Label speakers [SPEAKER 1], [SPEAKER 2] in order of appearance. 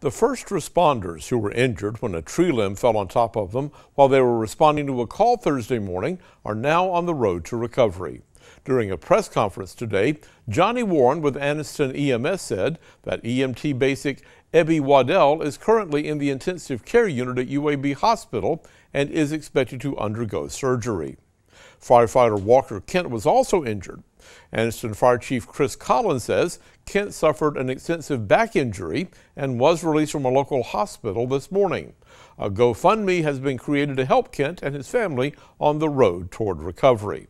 [SPEAKER 1] The first responders who were injured when a tree limb fell on top of them while they were responding to a call Thursday morning are now on the road to recovery. During a press conference today, Johnny Warren with Anniston EMS said that EMT basic Ebby Waddell is currently in the intensive care unit at UAB Hospital and is expected to undergo surgery. Firefighter Walker Kent was also injured. Anniston Fire Chief Chris Collins says Kent suffered an extensive back injury and was released from a local hospital this morning. A GoFundMe has been created to help Kent and his family on the road toward recovery.